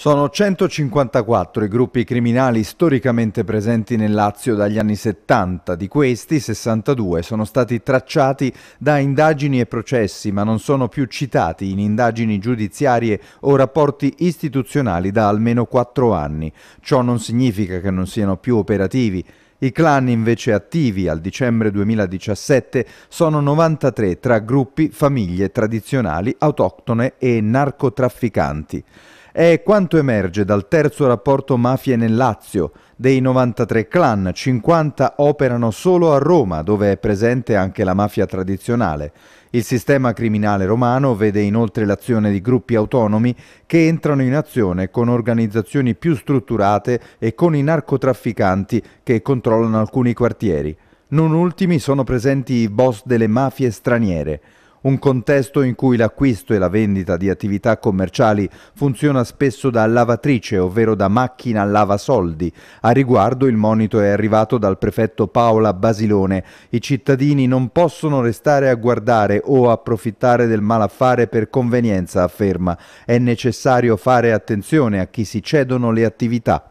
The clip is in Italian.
Sono 154 i gruppi criminali storicamente presenti nel Lazio dagli anni 70, di questi 62 sono stati tracciati da indagini e processi ma non sono più citati in indagini giudiziarie o rapporti istituzionali da almeno 4 anni. Ciò non significa che non siano più operativi. I clan invece attivi al dicembre 2017 sono 93 tra gruppi, famiglie tradizionali, autoctone e narcotrafficanti è quanto emerge dal terzo rapporto mafie nel Lazio. Dei 93 clan, 50 operano solo a Roma, dove è presente anche la mafia tradizionale. Il sistema criminale romano vede inoltre l'azione di gruppi autonomi che entrano in azione con organizzazioni più strutturate e con i narcotrafficanti che controllano alcuni quartieri. Non ultimi sono presenti i boss delle mafie straniere. Un contesto in cui l'acquisto e la vendita di attività commerciali funziona spesso da lavatrice, ovvero da macchina lavasoldi. A riguardo il monito è arrivato dal prefetto Paola Basilone. I cittadini non possono restare a guardare o approfittare del malaffare per convenienza, afferma. È necessario fare attenzione a chi si cedono le attività.